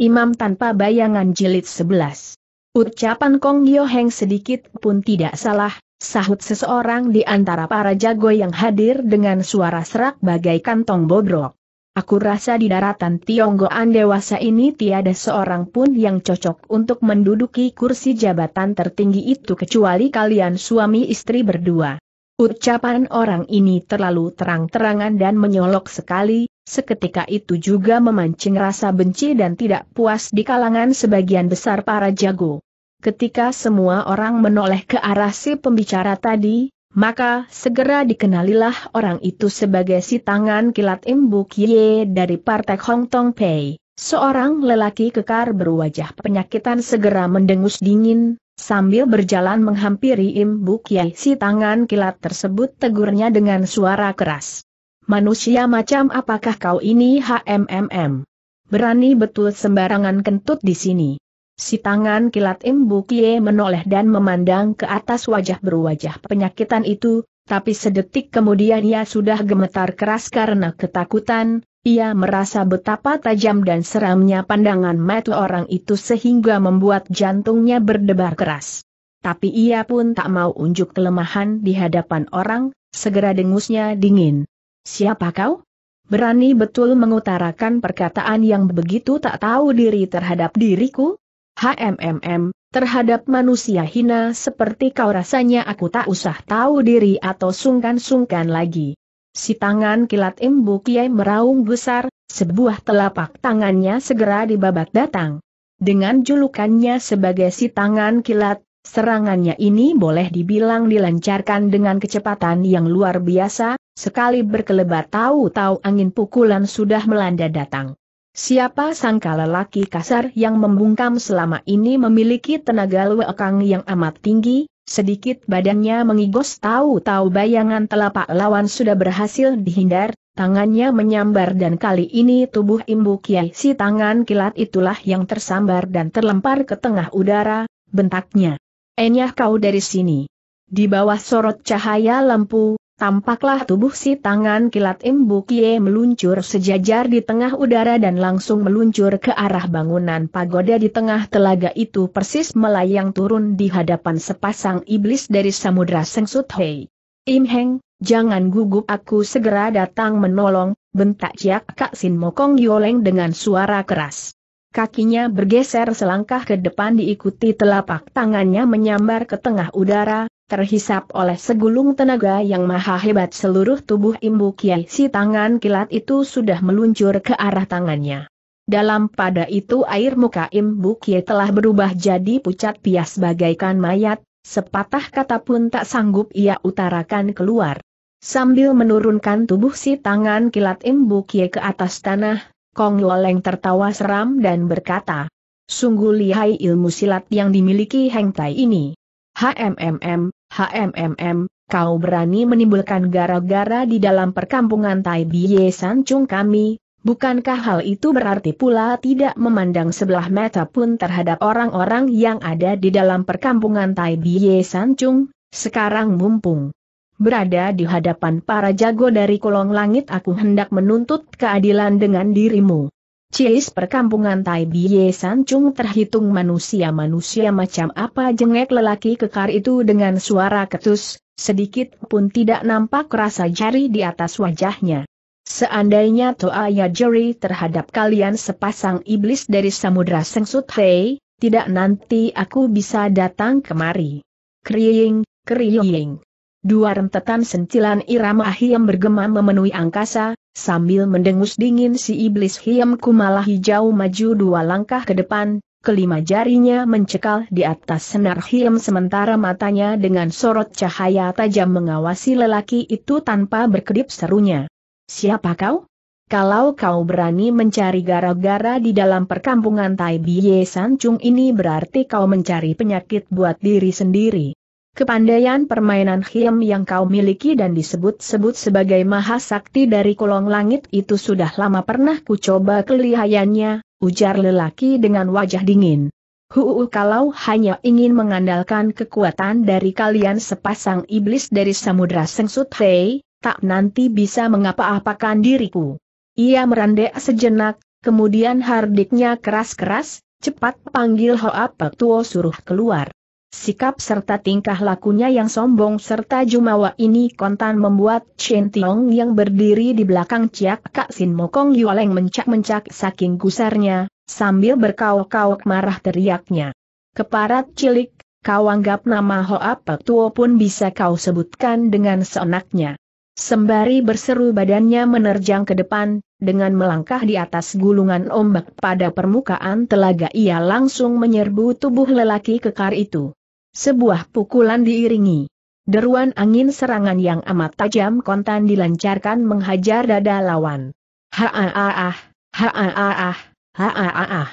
Imam tanpa bayangan jilid 11. Ucapan Kong Yo Heng sedikit pun tidak salah, sahut seseorang di antara para jago yang hadir dengan suara serak bagaikan tong bobrok. Aku rasa di daratan Tionggoan dewasa ini tiada seorang pun yang cocok untuk menduduki kursi jabatan tertinggi itu kecuali kalian suami istri berdua. Ucapan orang ini terlalu terang-terangan dan menyolok sekali, seketika itu juga memancing rasa benci dan tidak puas di kalangan sebagian besar para jago. Ketika semua orang menoleh ke arah si pembicara tadi, maka segera dikenalilah orang itu sebagai si tangan kilat Imbu Kie dari Partai Hong Tong Pei. Seorang lelaki kekar berwajah penyakitan segera mendengus dingin, sambil berjalan menghampiri Imbu Kie si tangan kilat tersebut tegurnya dengan suara keras manusia macam apakah kau ini HMMM? Berani betul sembarangan kentut di sini. Si tangan kilat Imbukie menoleh dan memandang ke atas wajah berwajah penyakitan itu, tapi sedetik kemudian ia sudah gemetar keras karena ketakutan, ia merasa betapa tajam dan seramnya pandangan mata orang itu sehingga membuat jantungnya berdebar keras. Tapi ia pun tak mau unjuk kelemahan di hadapan orang, segera dengusnya dingin. Siapa kau? Berani betul mengutarakan perkataan yang begitu tak tahu diri terhadap diriku? HMMM, terhadap manusia hina seperti kau rasanya aku tak usah tahu diri atau sungkan-sungkan lagi. Si tangan kilat Imbu Kiai meraung besar, sebuah telapak tangannya segera dibabat datang. Dengan julukannya sebagai si tangan kilat, serangannya ini boleh dibilang dilancarkan dengan kecepatan yang luar biasa, Sekali berkelebat tahu-tahu angin pukulan sudah melanda datang. Siapa sangka lelaki kasar yang membungkam selama ini memiliki tenaga luekang yang amat tinggi, sedikit badannya mengigos tahu-tahu bayangan telapak lawan sudah berhasil dihindar, tangannya menyambar dan kali ini tubuh imbu kiai si tangan kilat itulah yang tersambar dan terlempar ke tengah udara, bentaknya. Enyah kau dari sini. Di bawah sorot cahaya lampu, Tampaklah tubuh si tangan kilat Imbukie meluncur sejajar di tengah udara dan langsung meluncur ke arah bangunan pagoda di tengah telaga itu persis melayang turun di hadapan sepasang iblis dari Samudra Sengsut Hei. Im Heng, jangan gugup aku segera datang menolong, bentak Ciak Kak Sin Mokong Yoleng dengan suara keras. Kakinya bergeser selangkah ke depan diikuti telapak tangannya menyambar ke tengah udara, terhisap oleh segulung tenaga yang maha hebat seluruh tubuh Imbu Kiai si tangan kilat itu sudah meluncur ke arah tangannya. Dalam pada itu air muka Imbu Kiai telah berubah jadi pucat pias bagaikan mayat, sepatah kata pun tak sanggup ia utarakan keluar. Sambil menurunkan tubuh si tangan kilat Imbu Kiai ke atas tanah, Kong Loleng tertawa seram dan berkata, Sungguh lihai ilmu silat yang dimiliki Heng Tai ini. HMMM, HMMM, kau berani menimbulkan gara-gara di dalam perkampungan Tai Biye Sancung kami, bukankah hal itu berarti pula tidak memandang sebelah mata pun terhadap orang-orang yang ada di dalam perkampungan Tai Biye Sancung, sekarang mumpung berada di hadapan para jago dari kolong langit aku hendak menuntut keadilan dengan dirimu. Cis perkampungan Tai San Chung terhitung manusia-manusia macam apa jengek lelaki kekar itu dengan suara ketus, sedikit pun tidak nampak rasa jari di atas wajahnya. Seandainya Toa ya jari terhadap kalian sepasang iblis dari Samudra Sengsut Hei, tidak nanti aku bisa datang kemari. Kriying, kriying. Dua rentetan sentilan irama hiam bergema memenuhi angkasa, sambil mendengus dingin si iblis hiam kumalah hijau maju dua langkah ke depan, kelima jarinya mencekal di atas senar hiam sementara matanya dengan sorot cahaya tajam mengawasi lelaki itu tanpa berkedip serunya. Siapa kau? Kalau kau berani mencari gara-gara di dalam perkampungan Tai Biye San ini berarti kau mencari penyakit buat diri sendiri. Kepandaian permainan Hiem yang kau miliki dan disebut-sebut sebagai maha sakti dari kolong langit itu sudah lama pernah kucoba coba kelihayannya, ujar lelaki dengan wajah dingin. Huu kalau hanya ingin mengandalkan kekuatan dari kalian sepasang iblis dari samudra sengsut hei, tak nanti bisa mengapa-apakan diriku. Ia merendah sejenak, kemudian hardiknya keras-keras, cepat panggil Hoa Pek Tuo suruh keluar. Sikap serta tingkah lakunya yang sombong serta jumawa ini kontan membuat Chen Tiong yang berdiri di belakang Ciak Kak Sin Mokong Yualeng mencak-mencak saking gusarnya, sambil berkauk kauk marah teriaknya. Keparat cilik, kau anggap nama Hoa Petuo pun bisa kau sebutkan dengan seenaknya. Sembari berseru badannya menerjang ke depan, dengan melangkah di atas gulungan ombak pada permukaan telaga ia langsung menyerbu tubuh lelaki kekar itu. Sebuah pukulan diiringi. Deruan angin serangan yang amat tajam kontan dilancarkan menghajar dada lawan. Ha-ah-ah, ha ah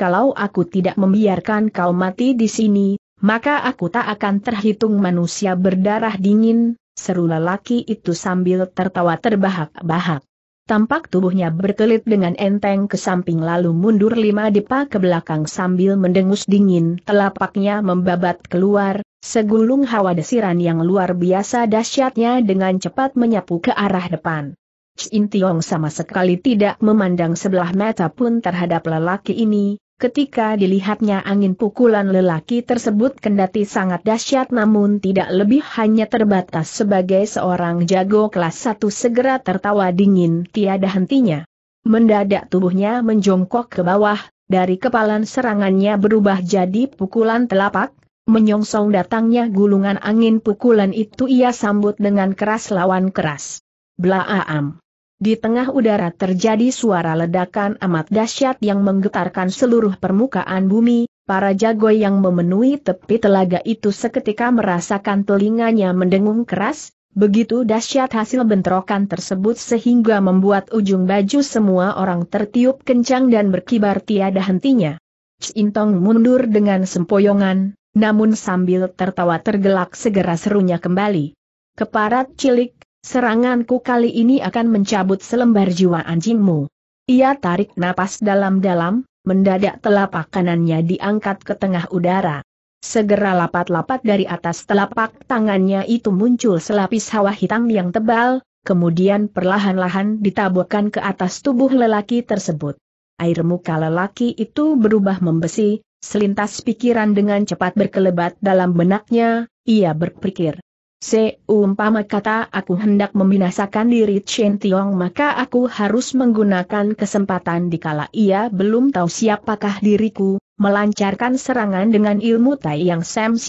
kalau aku tidak membiarkan kau mati di sini, maka aku tak akan terhitung manusia berdarah dingin, seru lelaki itu sambil tertawa terbahak-bahak. Tampak tubuhnya berkelit dengan enteng ke samping lalu mundur lima depa ke belakang sambil mendengus dingin telapaknya membabat keluar, segulung hawa desiran yang luar biasa dahsyatnya dengan cepat menyapu ke arah depan. Cintiong Tiong sama sekali tidak memandang sebelah mata pun terhadap lelaki ini, Ketika dilihatnya angin pukulan lelaki tersebut kendati sangat dahsyat namun tidak lebih hanya terbatas sebagai seorang jago kelas 1 segera tertawa dingin tiada hentinya. Mendadak tubuhnya menjongkok ke bawah, dari kepalan serangannya berubah jadi pukulan telapak, menyongsong datangnya gulungan angin pukulan itu ia sambut dengan keras lawan keras. Blaaam! Di tengah udara terjadi suara ledakan amat dahsyat yang menggetarkan seluruh permukaan bumi, para jago yang memenuhi tepi telaga itu seketika merasakan telinganya mendengung keras, begitu dahsyat hasil bentrokan tersebut sehingga membuat ujung baju semua orang tertiup kencang dan berkibar tiada hentinya. Cintong mundur dengan sempoyongan, namun sambil tertawa tergelak segera serunya kembali. Keparat cilik, Seranganku kali ini akan mencabut selembar jiwa anjingmu. Ia tarik napas dalam-dalam, mendadak telapak kanannya diangkat ke tengah udara. Segera lapat-lapat dari atas telapak tangannya itu muncul selapis hawa hitam yang tebal, kemudian perlahan-lahan ditaburkan ke atas tubuh lelaki tersebut. Air muka lelaki itu berubah membesi, selintas pikiran dengan cepat berkelebat dalam benaknya, ia berpikir. Seumpama kata aku hendak membinasakan diri Chen Tiong maka aku harus menggunakan kesempatan dikala ia belum tahu siapakah diriku, melancarkan serangan dengan ilmu Tai Yang Sam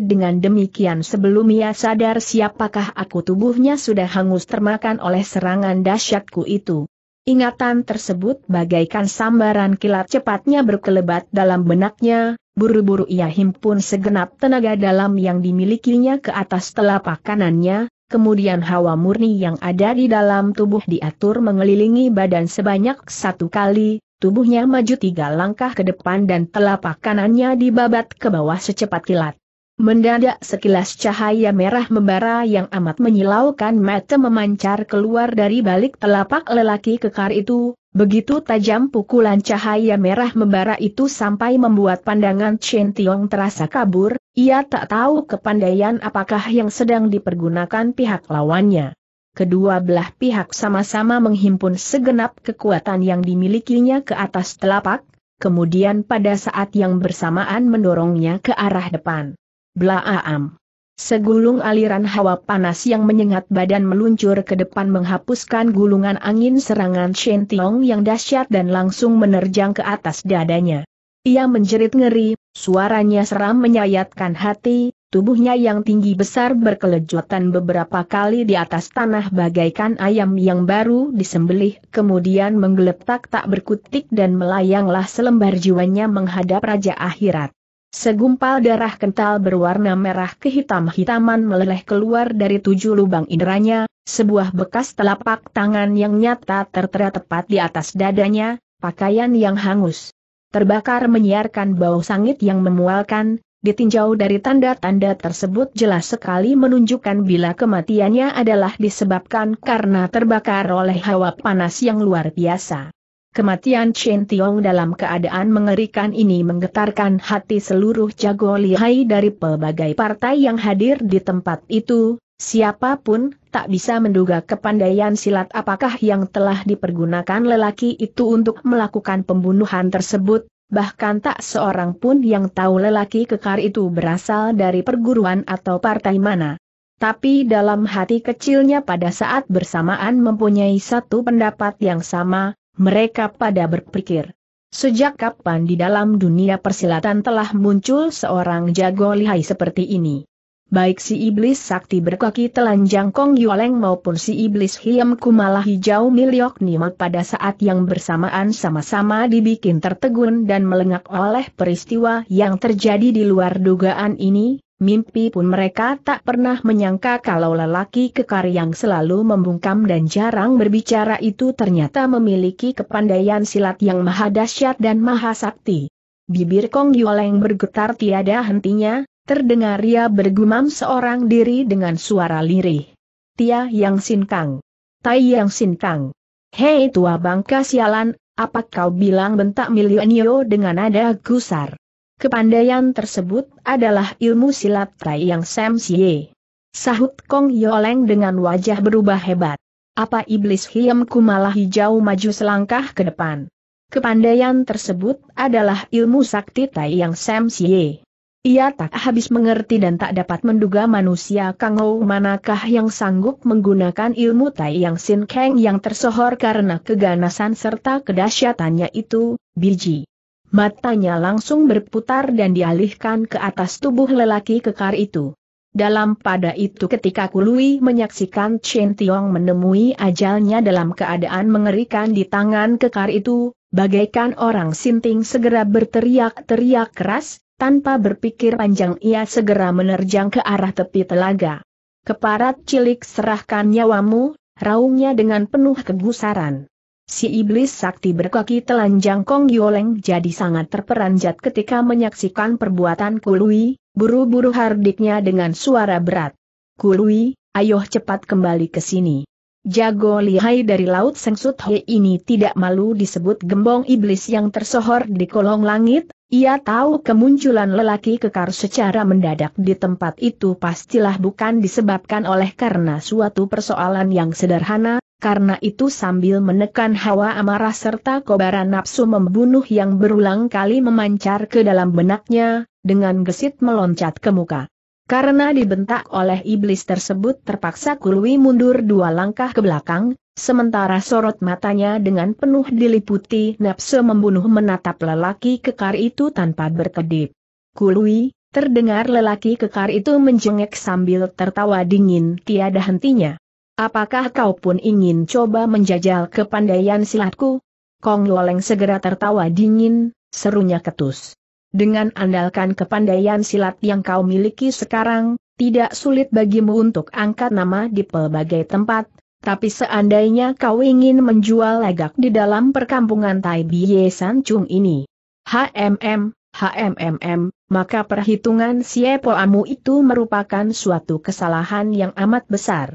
dengan demikian sebelum ia sadar siapakah aku tubuhnya sudah hangus termakan oleh serangan dahsyatku itu. Ingatan tersebut bagaikan sambaran kilat cepatnya berkelebat dalam benaknya, Buru-buru ia himpun segenap tenaga dalam yang dimilikinya ke atas telapak kanannya, kemudian hawa murni yang ada di dalam tubuh diatur mengelilingi badan sebanyak satu kali, tubuhnya maju tiga langkah ke depan dan telapak kanannya dibabat ke bawah secepat kilat. Mendadak sekilas cahaya merah membara yang amat menyilaukan mata memancar keluar dari balik telapak lelaki kekar itu, begitu tajam pukulan cahaya merah membara itu sampai membuat pandangan Chen Tiong terasa kabur, ia tak tahu kepandaian apakah yang sedang dipergunakan pihak lawannya. Kedua belah pihak sama-sama menghimpun segenap kekuatan yang dimilikinya ke atas telapak, kemudian pada saat yang bersamaan mendorongnya ke arah depan. Blaam. Segulung aliran hawa panas yang menyengat badan meluncur ke depan menghapuskan gulungan angin serangan Shen Tiong yang dahsyat dan langsung menerjang ke atas dadanya. Ia menjerit ngeri, suaranya seram menyayatkan hati, tubuhnya yang tinggi besar berkelejotan beberapa kali di atas tanah bagaikan ayam yang baru disembelih, kemudian menggeletak tak berkutik dan melayanglah selembar jiwanya menghadap Raja Akhirat. Segumpal darah kental berwarna merah kehitam-hitaman meleleh keluar dari tujuh lubang inderanya, sebuah bekas telapak tangan yang nyata tertera tepat di atas dadanya, pakaian yang hangus. Terbakar menyiarkan bau sangit yang memualkan, ditinjau dari tanda-tanda tersebut jelas sekali menunjukkan bila kematiannya adalah disebabkan karena terbakar oleh hawa panas yang luar biasa. Kematian Chen Tiong dalam keadaan mengerikan ini menggetarkan hati seluruh jago lihai dari pelbagai partai yang hadir di tempat itu, siapapun tak bisa menduga kepandaian silat apakah yang telah dipergunakan lelaki itu untuk melakukan pembunuhan tersebut, bahkan tak seorang pun yang tahu lelaki kekar itu berasal dari perguruan atau partai mana. Tapi dalam hati kecilnya pada saat bersamaan mempunyai satu pendapat yang sama, mereka pada berpikir. Sejak kapan di dalam dunia persilatan telah muncul seorang jago lihai seperti ini? Baik si iblis sakti berkaki telanjang Kong Yualeng maupun si iblis hiam kumala hijau miliok nima pada saat yang bersamaan sama-sama dibikin tertegun dan melengak oleh peristiwa yang terjadi di luar dugaan ini, Mimpi pun mereka tak pernah menyangka kalau lelaki kekar yang selalu membungkam dan jarang berbicara itu ternyata memiliki kepandaian silat yang maha dahsyat dan maha sakti. Bibir Kong Yoleng bergetar tiada hentinya, terdengar ia bergumam seorang diri dengan suara lirih. Tia Yang Sinkang. Tai Yang Sinkang. Hei tua bangka sialan, apa kau bilang bentak Milionio dengan nada gusar? Kepandaian tersebut adalah ilmu silat Tai Yang Sam Sie. Sahut Kong Yoleng dengan wajah berubah hebat. Apa iblis hiamku malah hijau maju selangkah ke depan. Kepandaian tersebut adalah ilmu sakti Tai Yang Sam Sie. Ia tak habis mengerti dan tak dapat menduga manusia Kangou manakah yang sanggup menggunakan ilmu Tai Yang Sin Kang yang tersohor karena keganasan serta kedahsyatannya itu, biji matanya langsung berputar dan dialihkan ke atas tubuh lelaki kekar itu. Dalam pada itu ketika Kului menyaksikan Chen Tiong menemui ajalnya dalam keadaan mengerikan di tangan kekar itu, bagaikan orang sinting segera berteriak-teriak keras, tanpa berpikir panjang ia segera menerjang ke arah tepi telaga. Keparat cilik serahkan nyawamu, raungnya dengan penuh kegusaran. Si iblis sakti berkaki telanjang Kong Yoleng jadi sangat terperanjat ketika menyaksikan perbuatan Kului, buru-buru hardiknya dengan suara berat. Kului, ayo cepat kembali ke sini. Jago lihai dari Laut Sengsut He ini tidak malu disebut gembong iblis yang tersohor di kolong langit, ia tahu kemunculan lelaki kekar secara mendadak di tempat itu pastilah bukan disebabkan oleh karena suatu persoalan yang sederhana, karena itu sambil menekan hawa amarah serta kobaran nafsu membunuh yang berulang kali memancar ke dalam benaknya, dengan gesit meloncat ke muka. Karena dibentak oleh iblis tersebut terpaksa Kulwi mundur dua langkah ke belakang, sementara sorot matanya dengan penuh diliputi nafsu membunuh menatap lelaki kekar itu tanpa berkedip. Kulwi, terdengar lelaki kekar itu menjengek sambil tertawa dingin tiada hentinya. Apakah kau pun ingin coba menjajal kepandaian silatku? Kong Loleng segera tertawa dingin, serunya ketus. Dengan andalkan kepandaian silat yang kau miliki sekarang, tidak sulit bagimu untuk angkat nama di pelbagai tempat, tapi seandainya kau ingin menjual legak di dalam perkampungan Tai Biye San Chung ini. HMM, hmm, maka perhitungan amu itu merupakan suatu kesalahan yang amat besar.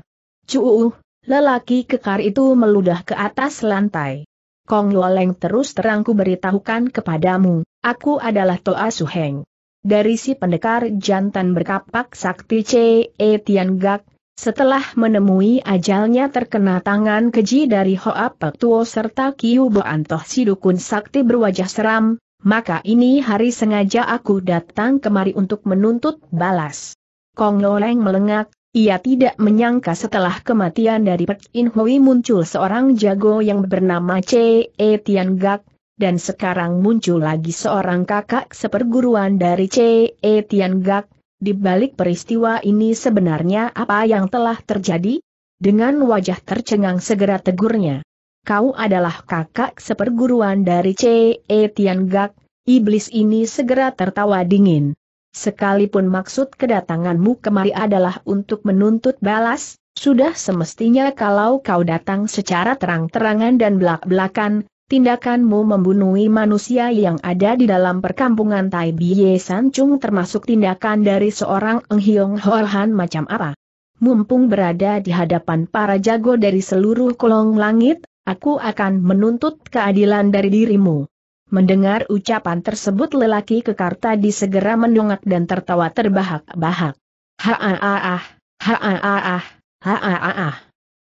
Cuuh, lelaki kekar itu meludah ke atas lantai. Kong Loleng terus terangku beritahukan kepadamu, aku adalah Toa Suheng. Dari si pendekar jantan berkapak sakti C. E. Tian Gak, setelah menemui ajalnya terkena tangan keji dari Hoa Pek Tuo serta Kiu Antoh si dukun sakti berwajah seram, maka ini hari sengaja aku datang kemari untuk menuntut balas. Kong Loleng melengak, ia tidak menyangka setelah kematian dari Pek In Hui muncul seorang jago yang bernama Che E. Tian Gak, dan sekarang muncul lagi seorang kakak seperguruan dari Che E. Tian Gak. Di balik peristiwa ini sebenarnya apa yang telah terjadi? Dengan wajah tercengang segera tegurnya. Kau adalah kakak seperguruan dari Che E. Tian Gak, iblis ini segera tertawa dingin. Sekalipun maksud kedatanganmu kemari adalah untuk menuntut balas, sudah semestinya kalau kau datang secara terang-terangan dan belak-belakan, tindakanmu membunuh manusia yang ada di dalam perkampungan Tai Biye Sancung termasuk tindakan dari seorang Eng Hiong Horhan macam apa. Mumpung berada di hadapan para jago dari seluruh kolong langit, aku akan menuntut keadilan dari dirimu. Mendengar ucapan tersebut lelaki kekar tadi segera mendongak dan tertawa terbahak-bahak. Ha-ah-ah, ha-ah-ah, ha-ah-ah.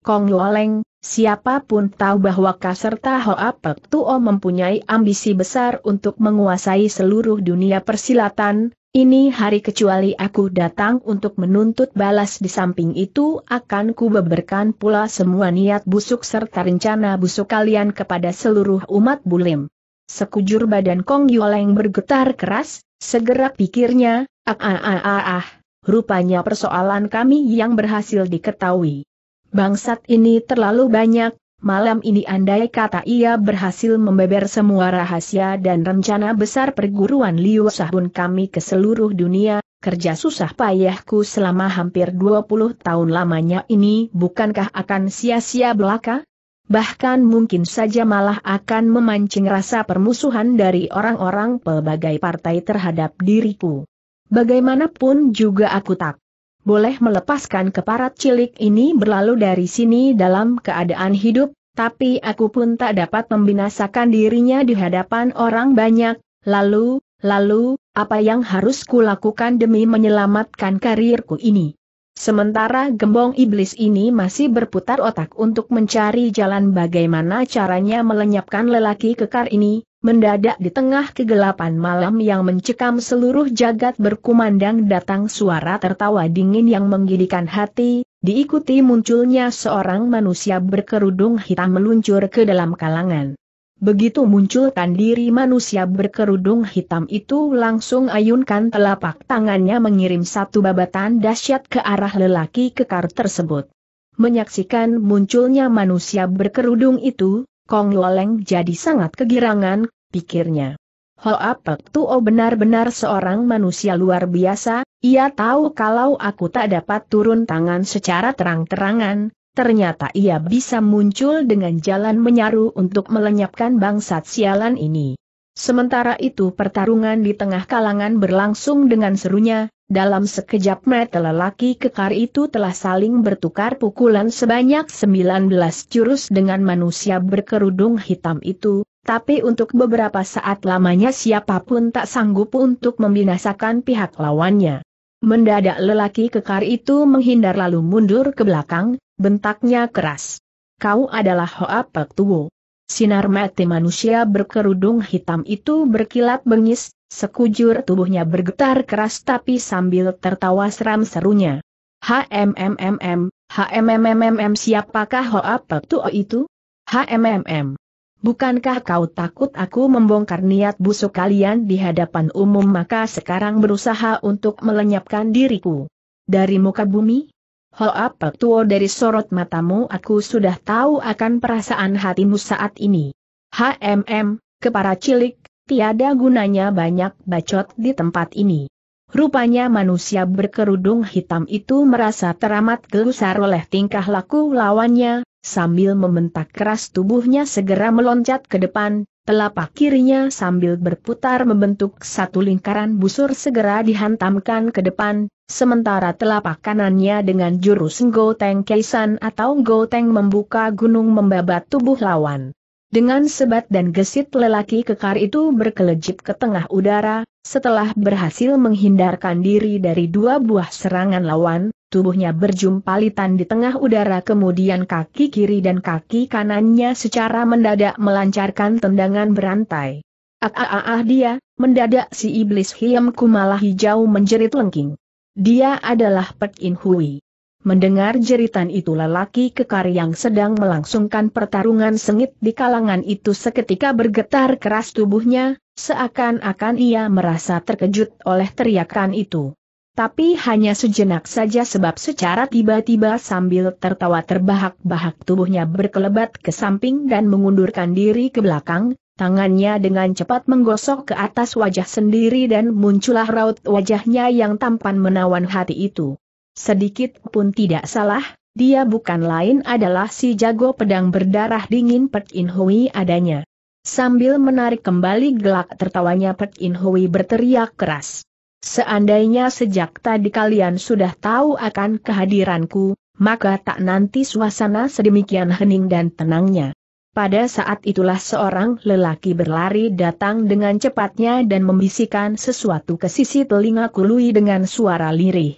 Kong Loleng, siapapun tahu bahwa Kaserta Hoa Pek Tuo mempunyai ambisi besar untuk menguasai seluruh dunia persilatan, ini hari kecuali aku datang untuk menuntut balas di samping itu akan kubeberkan pula semua niat busuk serta rencana busuk kalian kepada seluruh umat bulim. Sekujur badan Kong Yoleng bergetar keras, segera pikirnya, ah, ah ah ah ah ah, rupanya persoalan kami yang berhasil diketahui. Bangsat ini terlalu banyak, malam ini andai kata ia berhasil membeber semua rahasia dan rencana besar perguruan Liu Sahun kami ke seluruh dunia, kerja susah payahku selama hampir 20 tahun lamanya ini bukankah akan sia-sia belaka? bahkan mungkin saja malah akan memancing rasa permusuhan dari orang-orang pelbagai partai terhadap diriku. Bagaimanapun juga aku tak boleh melepaskan keparat cilik ini berlalu dari sini dalam keadaan hidup, tapi aku pun tak dapat membinasakan dirinya di hadapan orang banyak, lalu, lalu, apa yang harus kulakukan demi menyelamatkan karirku ini? Sementara gembong iblis ini masih berputar otak untuk mencari jalan bagaimana caranya melenyapkan lelaki kekar ini, mendadak di tengah kegelapan malam yang mencekam seluruh jagat berkumandang datang suara tertawa dingin yang menggidikan hati, diikuti munculnya seorang manusia berkerudung hitam meluncur ke dalam kalangan. Begitu munculkan diri manusia berkerudung hitam itu langsung ayunkan telapak tangannya mengirim satu babatan dahsyat ke arah lelaki kekar tersebut. Menyaksikan munculnya manusia berkerudung itu, Kong Loleng jadi sangat kegirangan, pikirnya. Hoa Pek Tuo oh, benar-benar seorang manusia luar biasa, ia tahu kalau aku tak dapat turun tangan secara terang-terangan, Ternyata ia bisa muncul dengan jalan menyaru untuk melenyapkan bangsat sialan ini. Sementara itu pertarungan di tengah kalangan berlangsung dengan serunya, dalam sekejap mata lelaki kekar itu telah saling bertukar pukulan sebanyak 19 jurus dengan manusia berkerudung hitam itu, tapi untuk beberapa saat lamanya siapapun tak sanggup untuk membinasakan pihak lawannya. Mendadak lelaki kekar itu menghindar lalu mundur ke belakang, bentaknya keras. Kau adalah Hoa Pek Tuo. Sinar mati manusia berkerudung hitam itu berkilat bengis, sekujur tubuhnya bergetar keras tapi sambil tertawa seram serunya. HMMMM, HMMMM siapakah Hoa Pek Tuo itu? HMMM. Bukankah kau takut aku membongkar niat busuk kalian di hadapan umum maka sekarang berusaha untuk melenyapkan diriku? Dari muka bumi? apa Tuo dari sorot matamu aku sudah tahu akan perasaan hatimu saat ini. HMM, para cilik, tiada gunanya banyak bacot di tempat ini. Rupanya manusia berkerudung hitam itu merasa teramat gelusar oleh tingkah laku lawannya, Sambil membentak keras tubuhnya segera meloncat ke depan, telapak kirinya sambil berputar membentuk satu lingkaran busur segera dihantamkan ke depan, sementara telapak kanannya dengan jurus Goteng Keisan atau Goteng membuka gunung membabat tubuh lawan. Dengan sebat dan gesit lelaki kekar itu berkelejip ke tengah udara, setelah berhasil menghindarkan diri dari dua buah serangan lawan, tubuhnya berjumpalitan di tengah udara kemudian kaki kiri dan kaki kanannya secara mendadak melancarkan tendangan berantai. Ah, ah, ah, ah dia, mendadak si iblis hiam kumala hijau menjerit lengking. Dia adalah Pek In Hui. Mendengar jeritan itu lelaki kekar yang sedang melangsungkan pertarungan sengit di kalangan itu seketika bergetar keras tubuhnya, seakan-akan ia merasa terkejut oleh teriakan itu tapi hanya sejenak saja sebab secara tiba-tiba sambil tertawa terbahak-bahak tubuhnya berkelebat ke samping dan mengundurkan diri ke belakang, tangannya dengan cepat menggosok ke atas wajah sendiri dan muncullah raut wajahnya yang tampan menawan hati itu. Sedikit pun tidak salah, dia bukan lain adalah si jago pedang berdarah dingin Pek In Hui adanya. Sambil menarik kembali gelak tertawanya Pek In Hui berteriak keras. Seandainya sejak tadi kalian sudah tahu akan kehadiranku, maka tak nanti suasana sedemikian hening dan tenangnya. Pada saat itulah seorang lelaki berlari datang dengan cepatnya dan membisikkan sesuatu ke sisi telinga Kului dengan suara lirih.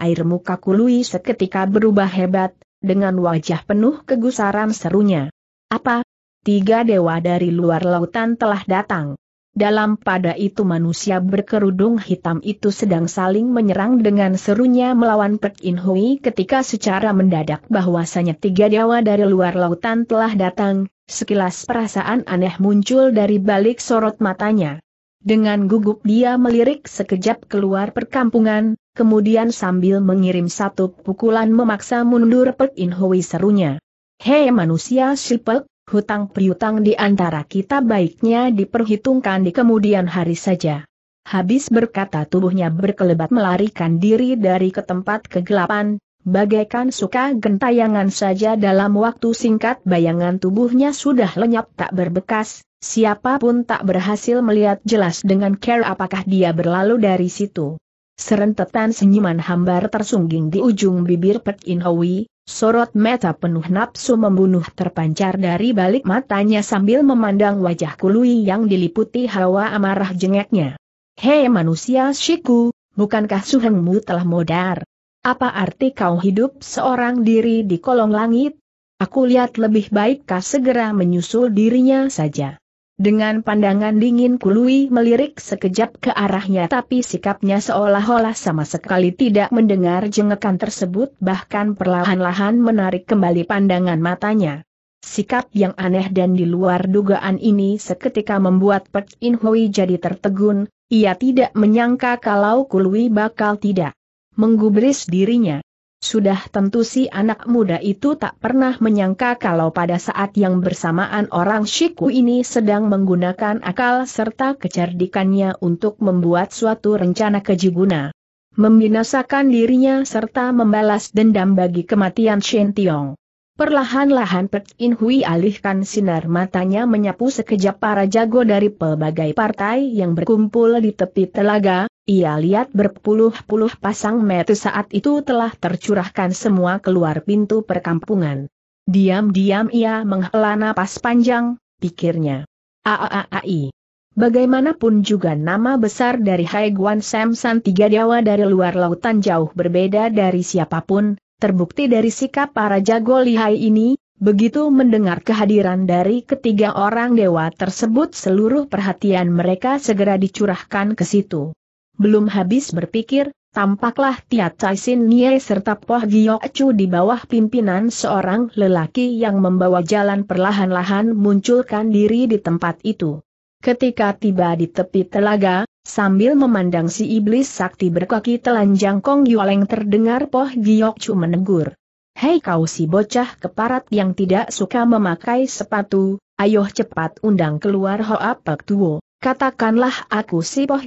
Air muka Kului seketika berubah hebat, dengan wajah penuh kegusaran serunya. Apa? Tiga dewa dari luar lautan telah datang. Dalam pada itu manusia berkerudung hitam itu sedang saling menyerang dengan serunya melawan Pek In Hui ketika secara mendadak bahwasanya tiga dewa dari luar lautan telah datang, sekilas perasaan aneh muncul dari balik sorot matanya. Dengan gugup dia melirik sekejap keluar perkampungan, kemudian sambil mengirim satu pukulan memaksa mundur Pek In Hui serunya. Hei manusia sipek, Hutang priutang di antara kita baiknya diperhitungkan di kemudian hari saja. Habis berkata tubuhnya berkelebat melarikan diri dari ke tempat kegelapan, bagaikan suka gentayangan saja dalam waktu singkat bayangan tubuhnya sudah lenyap tak berbekas, siapapun tak berhasil melihat jelas dengan care apakah dia berlalu dari situ. Serentetan senyuman hambar tersungging di ujung bibir Pek Inhoi, Sorot mata penuh nafsu membunuh terpancar dari balik matanya sambil memandang wajah Kului yang diliputi hawa amarah jengeknya. Hei manusia shiku, bukankah suhengmu telah modar? Apa arti kau hidup seorang diri di kolong langit? Aku lihat lebih baik kau segera menyusul dirinya saja. Dengan pandangan dingin Kului melirik sekejap ke arahnya tapi sikapnya seolah-olah sama sekali tidak mendengar jengekan tersebut bahkan perlahan-lahan menarik kembali pandangan matanya. Sikap yang aneh dan di luar dugaan ini seketika membuat Pek In Hui jadi tertegun, ia tidak menyangka kalau Kului bakal tidak menggubris dirinya. Sudah tentu si anak muda itu tak pernah menyangka kalau pada saat yang bersamaan orang Shiku ini sedang menggunakan akal serta kecerdikannya untuk membuat suatu rencana kejiguna. Membinasakan dirinya serta membalas dendam bagi kematian Shen Tiong. Perlahan-lahan Pek In Hui alihkan sinar matanya menyapu sekejap para jago dari pelbagai partai yang berkumpul di tepi telaga, ia lihat berpuluh-puluh pasang mata saat itu telah tercurahkan semua keluar pintu perkampungan. Diam-diam ia menghela napas panjang, pikirnya. Aaai. Bagaimanapun juga nama besar dari Hai Haiguan Samsan Tiga Dewa dari luar lautan jauh berbeda dari siapapun, terbukti dari sikap para jago lihai ini, begitu mendengar kehadiran dari ketiga orang dewa tersebut seluruh perhatian mereka segera dicurahkan ke situ. Belum habis berpikir, tampaklah Tia Chai Sin Nye serta Poh Giok Chu di bawah pimpinan seorang lelaki yang membawa jalan perlahan-lahan munculkan diri di tempat itu. Ketika tiba di tepi telaga, sambil memandang si iblis sakti berkaki telanjang Kong Yualeng terdengar Poh Giok Chu menegur. Hei kau si bocah keparat yang tidak suka memakai sepatu, ayo cepat undang keluar Hoa Pek Tuo. Katakanlah aku si Poh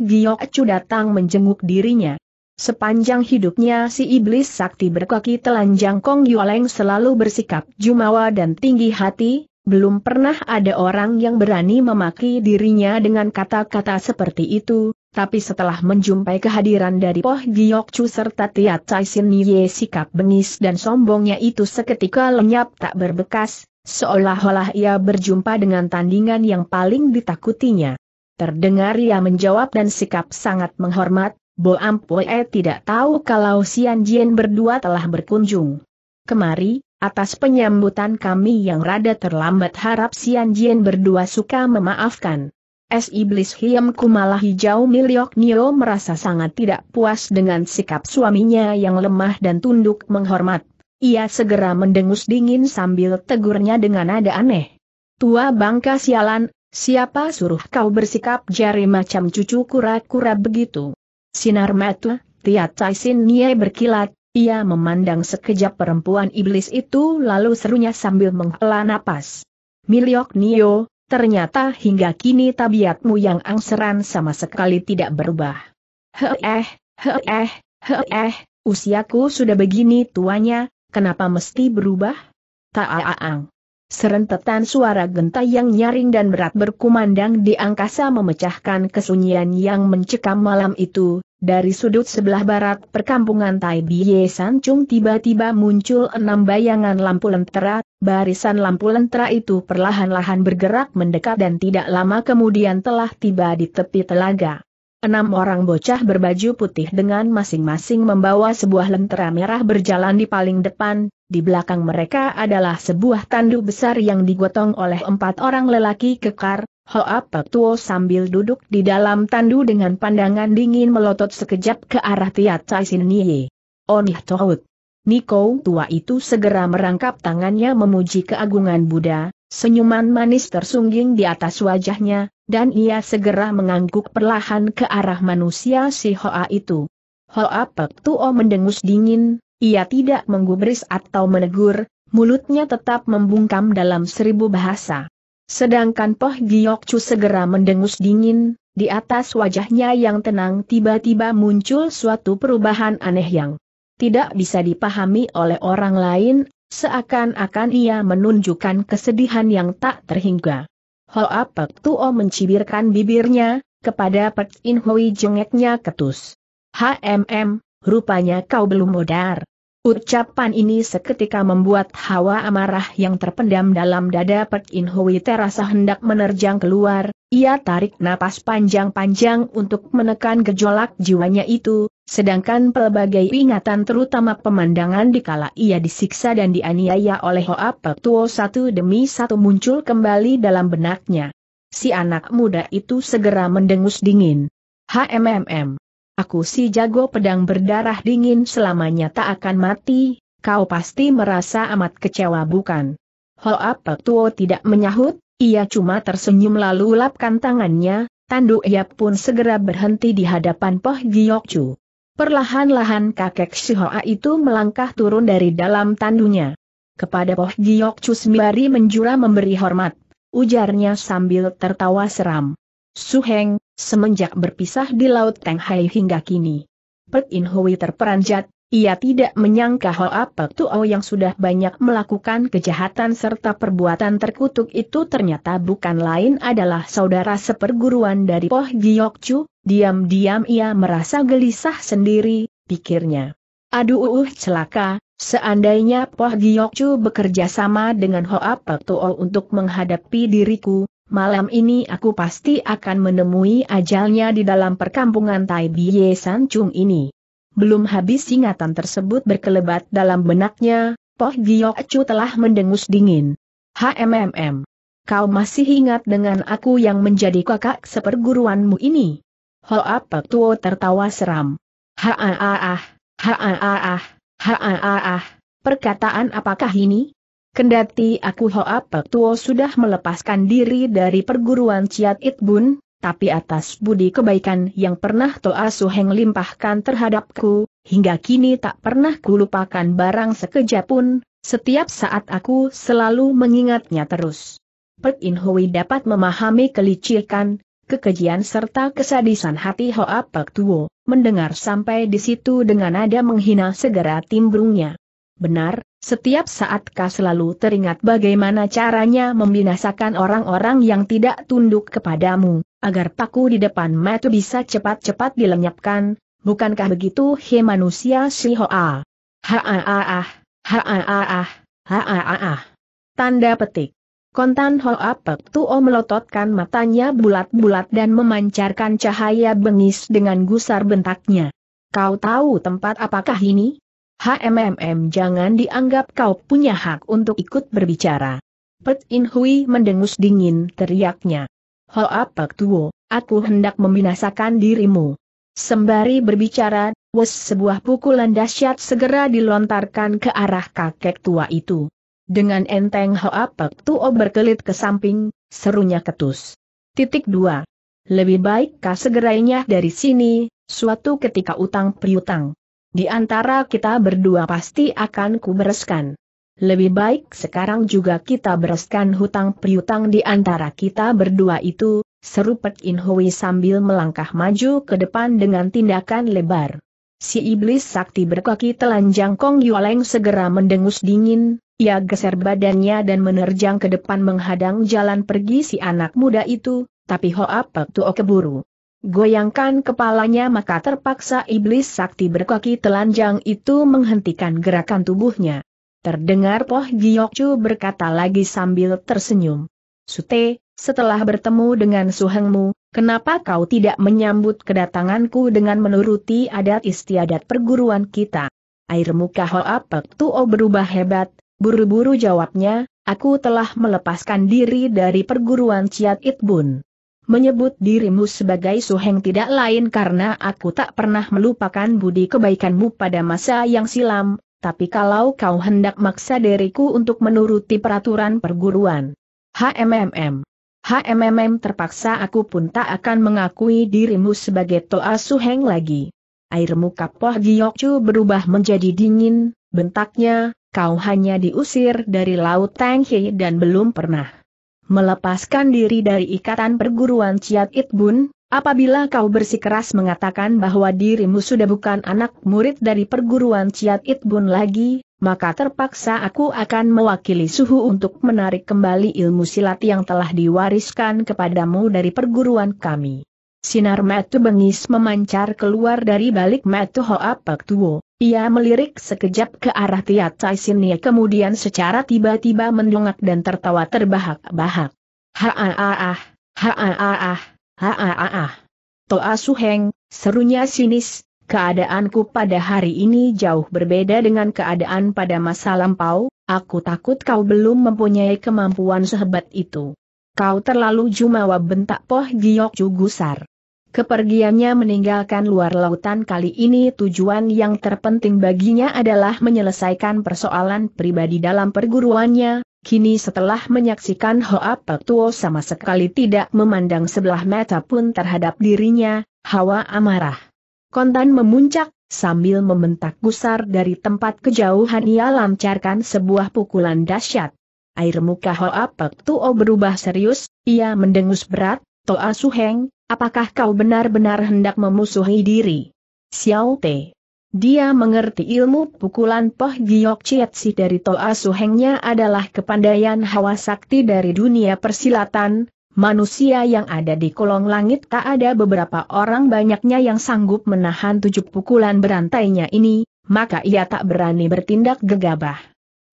Chu datang menjenguk dirinya. Sepanjang hidupnya si iblis sakti berkaki telanjang Kong Yualeng selalu bersikap jumawa dan tinggi hati, belum pernah ada orang yang berani memaki dirinya dengan kata-kata seperti itu, tapi setelah menjumpai kehadiran dari Poh Chu serta Tiat Cai Sin Ye sikap bengis dan sombongnya itu seketika lenyap tak berbekas, seolah-olah ia berjumpa dengan tandingan yang paling ditakutinya. Terdengar ia menjawab dan sikap sangat menghormat, Bo Ampue tidak tahu kalau Sian Jien berdua telah berkunjung. Kemari, atas penyambutan kami yang rada terlambat harap Sian Jien berdua suka memaafkan. Es iblis hiam Kumalah hijau Miliok Nio merasa sangat tidak puas dengan sikap suaminya yang lemah dan tunduk menghormat. Ia segera mendengus dingin sambil tegurnya dengan nada aneh. Tua bangka sialan, Siapa suruh kau bersikap jari macam cucu kura-kura begitu? Sinar mata, Tiat Taisin Nye berkilat, ia memandang sekejap perempuan iblis itu lalu serunya sambil menghela napas. Miliok Nio, ternyata hingga kini tabiatmu yang angseran sama sekali tidak berubah. Heeh, heeh, heeh, usiaku sudah begini tuanya, kenapa mesti berubah? Taaang. Serentetan suara genta yang nyaring dan berat berkumandang di angkasa memecahkan kesunyian yang mencekam malam itu, dari sudut sebelah barat perkampungan Tai Biye Sancung tiba-tiba muncul enam bayangan lampu lentera, barisan lampu lentera itu perlahan-lahan bergerak mendekat dan tidak lama kemudian telah tiba di tepi telaga. Enam orang bocah berbaju putih dengan masing-masing membawa sebuah lentera merah berjalan di paling depan, di belakang mereka adalah sebuah tandu besar yang digotong oleh empat orang lelaki kekar, Hoa Petuo sambil duduk di dalam tandu dengan pandangan dingin melotot sekejap ke arah Tia Tai Sin Nye. Onih oh, Tohut. Niko tua itu segera merangkap tangannya memuji keagungan Buddha, senyuman manis tersungging di atas wajahnya, dan ia segera mengangguk perlahan ke arah manusia si Hoa itu. Hoa Petuo mendengus dingin, ia tidak menggubris atau menegur, mulutnya tetap membungkam dalam seribu bahasa. Sedangkan Poh Giokcu segera mendengus dingin, di atas wajahnya yang tenang tiba-tiba muncul suatu perubahan aneh yang tidak bisa dipahami oleh orang lain, seakan-akan ia menunjukkan kesedihan yang tak terhingga. Hoa Pek Tuo mencibirkan bibirnya, kepada Pek In Hui jengeknya ketus. HMM, rupanya kau belum modar. Ucapan ini seketika membuat hawa amarah yang terpendam dalam dada Pek In Hui terasa hendak menerjang keluar, ia tarik napas panjang-panjang untuk menekan gejolak jiwanya itu, sedangkan pelbagai ingatan terutama pemandangan dikala ia disiksa dan dianiaya oleh Hoa Petuo satu demi satu muncul kembali dalam benaknya. Si anak muda itu segera mendengus dingin. HMMM. Aku si jago pedang berdarah dingin selamanya tak akan mati, kau pasti merasa amat kecewa bukan? Hoa Petuo tidak menyahut, ia cuma tersenyum lalu lapkan tangannya, tanduk ia pun segera berhenti di hadapan Poh Chu. Perlahan-lahan kakek si Hoa itu melangkah turun dari dalam tandunya. Kepada Poh Chu sembari menjura memberi hormat, ujarnya sambil tertawa seram. Suheng, semenjak berpisah di Laut Tenghai hingga kini. Pek In Hui terperanjat, ia tidak menyangka Hoa Pek Tuo yang sudah banyak melakukan kejahatan serta perbuatan terkutuk itu ternyata bukan lain adalah saudara seperguruan dari Poh Giok Chu, diam-diam ia merasa gelisah sendiri, pikirnya. Aduh uh, uh celaka, seandainya Poh Giok Chu bekerja sama dengan Hoa Pek Tuo untuk menghadapi diriku, Malam ini aku pasti akan menemui ajalnya di dalam perkampungan Tai Biye San Chung ini. Belum habis ingatan tersebut berkelebat dalam benaknya, Poh Giyok Chu telah mendengus dingin. HMMM. Kau masih ingat dengan aku yang menjadi kakak seperguruanmu ini? Hoa Pek Tuo tertawa seram. ha-ah-ah-ah, perkataan apakah ini? Kendati aku Hoa Petuo sudah melepaskan diri dari perguruan Ciat Itbun, tapi atas budi kebaikan yang pernah Toa Suheng limpahkan terhadapku, hingga kini tak pernah kulupakan barang sekejap pun, setiap saat aku selalu mengingatnya terus. Pek In Hui dapat memahami kelicikan, kekejian serta kesadisan hati Hoa Pek Tuo, mendengar sampai di situ dengan nada menghina segera timbrungnya. Benar, setiap saat kau selalu teringat bagaimana caranya membinasakan orang-orang yang tidak tunduk kepadamu, agar paku di depan mata bisa cepat-cepat dilenyapkan, bukankah begitu he manusia si hoa? Ha-ah-ah, ha-ah-ah, ha-ah-ah. Tanda petik. Kontan Hoa Pek Tuo melototkan matanya bulat-bulat dan memancarkan cahaya bengis dengan gusar bentaknya. Kau tahu tempat apakah ini? HMMM jangan dianggap kau punya hak untuk ikut berbicara. Pet In Hui mendengus dingin teriaknya. Ho Apak Tuo, aku hendak membinasakan dirimu. Sembari berbicara, wes sebuah pukulan dahsyat segera dilontarkan ke arah kakek tua itu. Dengan enteng Ho Apak Tuo berkelit ke samping, serunya ketus. Titik 2. Lebih baik kau segerainya dari sini, suatu ketika utang piutang. Di antara kita berdua pasti akan kubereskan. Lebih baik sekarang juga kita bereskan hutang piutang di antara kita berdua itu, seru Pek In Hui sambil melangkah maju ke depan dengan tindakan lebar. Si iblis sakti berkaki telanjang Kong Yualeng segera mendengus dingin, ia geser badannya dan menerjang ke depan menghadang jalan pergi si anak muda itu, tapi Hoa Pek Tuo keburu. Goyangkan kepalanya maka terpaksa iblis sakti berkaki telanjang itu menghentikan gerakan tubuhnya. Terdengar Poh Chu berkata lagi sambil tersenyum. Sute, setelah bertemu dengan Suhengmu, kenapa kau tidak menyambut kedatanganku dengan menuruti adat istiadat perguruan kita? Air muka Hoa Pek Tuo berubah hebat, buru-buru jawabnya, aku telah melepaskan diri dari perguruan Ciat Itbun menyebut dirimu sebagai suheng tidak lain karena aku tak pernah melupakan budi kebaikanmu pada masa yang silam, tapi kalau kau hendak maksa diriku untuk menuruti peraturan perguruan. HMMM. HMMM terpaksa aku pun tak akan mengakui dirimu sebagai Toa Suheng lagi. Air muka Poh Giyokcu berubah menjadi dingin, bentaknya, kau hanya diusir dari Laut Tangki dan belum pernah melepaskan diri dari ikatan perguruan Ciat It apabila kau bersikeras mengatakan bahwa dirimu sudah bukan anak murid dari perguruan Ciat It lagi, maka terpaksa aku akan mewakili suhu untuk menarik kembali ilmu silat yang telah diwariskan kepadamu dari perguruan kami. Sinar metu bengis memancar keluar dari balik metu Hoa Pak ia melirik sekejap ke arah Tia Taisinie kemudian secara tiba-tiba mendongak dan tertawa terbahak-bahak. Ha-ah-ah, ha-ah-ah, ha-ah-ah. Toa Suheng, serunya sinis, keadaanku pada hari ini jauh berbeda dengan keadaan pada masa lampau, aku takut kau belum mempunyai kemampuan sehebat itu. Kau terlalu jumawa bentak Poh Giok gusar. Kepergiannya meninggalkan luar lautan kali ini tujuan yang terpenting baginya adalah menyelesaikan persoalan pribadi dalam perguruannya, kini setelah menyaksikan Hoa Pek sama sekali tidak memandang sebelah mata pun terhadap dirinya, hawa amarah. Kontan memuncak, sambil membentak gusar dari tempat kejauhan ia lancarkan sebuah pukulan dahsyat. Air muka Hoa Pek berubah serius, ia mendengus berat, Toa Suheng, Apakah kau benar-benar hendak memusuhi diri? Xiao Te. Dia mengerti ilmu pukulan Poh Giok ciatsi dari Toa Suhengnya adalah kepandaian hawa sakti dari dunia persilatan, manusia yang ada di kolong langit tak ada beberapa orang banyaknya yang sanggup menahan tujuh pukulan berantainya ini, maka ia tak berani bertindak gegabah.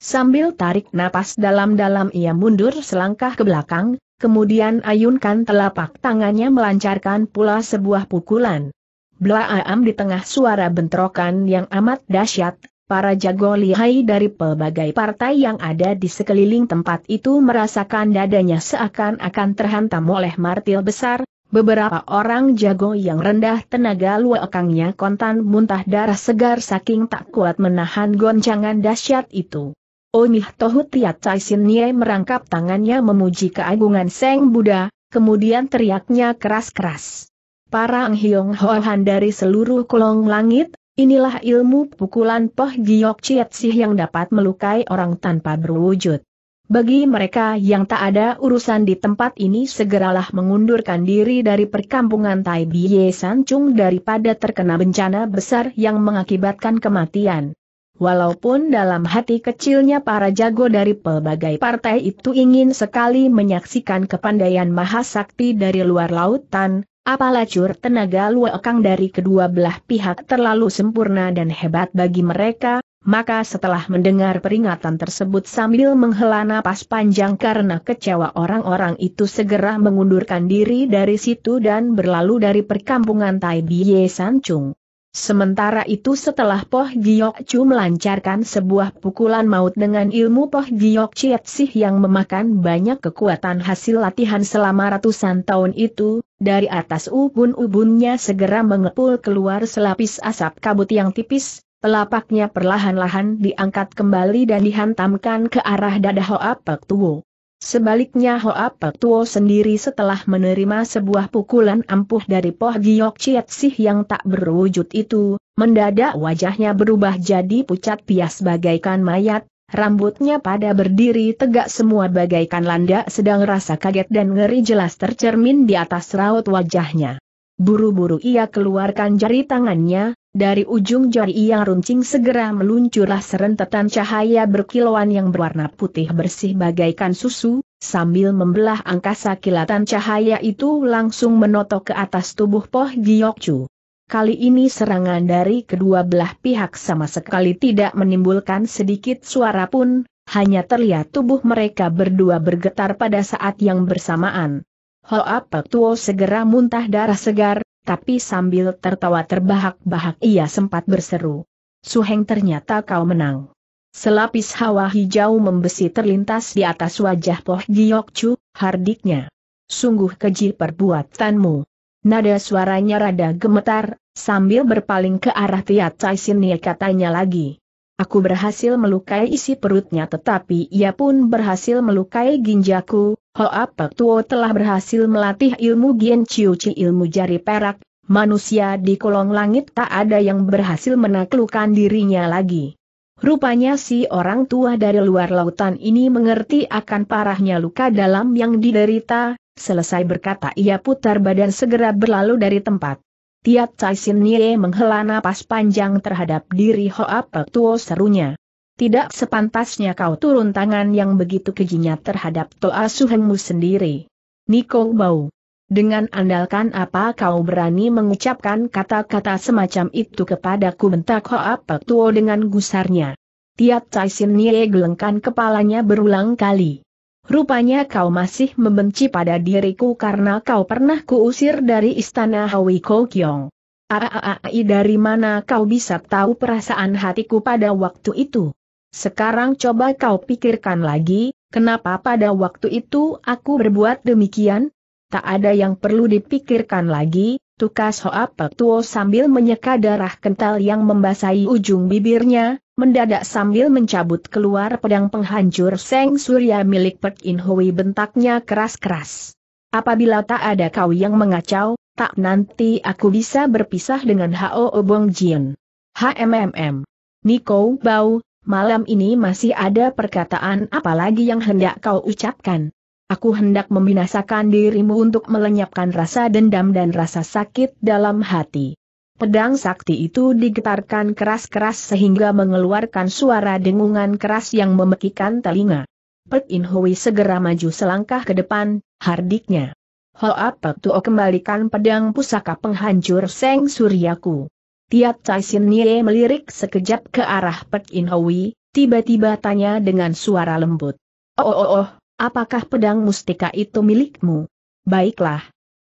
Sambil tarik napas dalam-dalam ia mundur selangkah ke belakang, kemudian ayunkan telapak tangannya melancarkan pula sebuah pukulan. Blaam di tengah suara bentrokan yang amat dahsyat, para jago lihai dari pelbagai partai yang ada di sekeliling tempat itu merasakan dadanya seakan-akan terhantam oleh martil besar, beberapa orang jago yang rendah tenaga luakangnya kontan muntah darah segar saking tak kuat menahan goncangan dahsyat itu. Omih Tohu Tiat Chai Sin Nye merangkap tangannya memuji keagungan Seng Buddha, kemudian teriaknya keras-keras. Para Anghyong Hohan dari seluruh kolong langit, inilah ilmu pukulan Poh Giok Chiat Sih yang dapat melukai orang tanpa berwujud. Bagi mereka yang tak ada urusan di tempat ini segeralah mengundurkan diri dari perkampungan Tai Biye Sancung daripada terkena bencana besar yang mengakibatkan kematian. Walaupun dalam hati kecilnya para jago dari pelbagai partai itu ingin sekali menyaksikan kepandaian mahasakti dari luar lautan, cur tenaga luekang dari kedua belah pihak terlalu sempurna dan hebat bagi mereka, maka setelah mendengar peringatan tersebut sambil menghela napas panjang karena kecewa orang-orang itu segera mengundurkan diri dari situ dan berlalu dari perkampungan Tai Biye Sancung. Sementara itu setelah Poh Giok Chu melancarkan sebuah pukulan maut dengan ilmu Poh Giok Chiet Sih yang memakan banyak kekuatan hasil latihan selama ratusan tahun itu, dari atas ubun-ubunnya segera mengepul keluar selapis asap kabut yang tipis, pelapaknya perlahan-lahan diangkat kembali dan dihantamkan ke arah dada Hoa Pek Tuo. Sebaliknya Hoa Tuo sendiri setelah menerima sebuah pukulan ampuh dari Poh Giok Chiat Sih yang tak berwujud itu, mendadak wajahnya berubah jadi pucat pias bagaikan mayat, rambutnya pada berdiri tegak semua bagaikan landak sedang rasa kaget dan ngeri jelas tercermin di atas raut wajahnya. Buru-buru ia keluarkan jari tangannya, dari ujung jari yang runcing segera meluncurlah serentetan cahaya berkilauan yang berwarna putih bersih bagaikan susu, sambil membelah angkasa kilatan cahaya itu langsung menotok ke atas tubuh Poh Chu. Kali ini serangan dari kedua belah pihak sama sekali tidak menimbulkan sedikit suara pun, hanya terlihat tubuh mereka berdua bergetar pada saat yang bersamaan. Hoa Tuo segera muntah darah segar, tapi sambil tertawa terbahak-bahak ia sempat berseru. Suheng ternyata kau menang. Selapis hawa hijau membesi terlintas di atas wajah Poh Chu, hardiknya. Sungguh keji perbuatanmu. Nada suaranya rada gemetar, sambil berpaling ke arah Tia Sin Nia katanya lagi. Aku berhasil melukai isi perutnya tetapi ia pun berhasil melukai ginjaku, Hoa Pek Tuo telah berhasil melatih ilmu Gien Chiu Chi ilmu jari perak, manusia di kolong langit tak ada yang berhasil menaklukkan dirinya lagi. Rupanya si orang tua dari luar lautan ini mengerti akan parahnya luka dalam yang diderita, selesai berkata ia putar badan segera berlalu dari tempat. Tiat Tsai Sin Nie menghela napas panjang terhadap diri Hoa Pek Tuo serunya. Tidak sepantasnya kau turun tangan yang begitu kejinya terhadap Toa Suhengmu sendiri. Niko Bau. Dengan andalkan apa kau berani mengucapkan kata-kata semacam itu kepadaku bentak Hoa Pek Tuo dengan gusarnya. Tiat Sin Nie gelengkan kepalanya berulang kali. Rupanya kau masih membenci pada diriku karena kau pernah kuusir dari istana Hawi Kokyong. Aaai, dari mana kau bisa tahu perasaan hatiku pada waktu itu? Sekarang coba kau pikirkan lagi, kenapa pada waktu itu aku berbuat demikian? Tak ada yang perlu dipikirkan lagi, tukas Hoa Pek Tuo sambil menyeka darah kental yang membasahi ujung bibirnya, mendadak sambil mencabut keluar pedang penghancur Seng Surya milik Pek In Hui bentaknya keras-keras. Apabila tak ada kau yang mengacau, tak nanti aku bisa berpisah dengan Hao Obong Jin. HMMM. Niko Bau, malam ini masih ada perkataan apalagi yang hendak kau ucapkan. Aku hendak membinasakan dirimu untuk melenyapkan rasa dendam dan rasa sakit dalam hati. Pedang sakti itu digetarkan keras-keras sehingga mengeluarkan suara dengungan keras yang memekikan telinga. Pek In Hui segera maju selangkah ke depan, hardiknya. Hoa Pek Tuo kembalikan pedang pusaka penghancur Seng Suryaku. Tiat Chai Sin Nie melirik sekejap ke arah Pek In Hui, tiba-tiba tanya dengan suara lembut. Oh oh oh, apakah pedang mustika itu milikmu? Baiklah.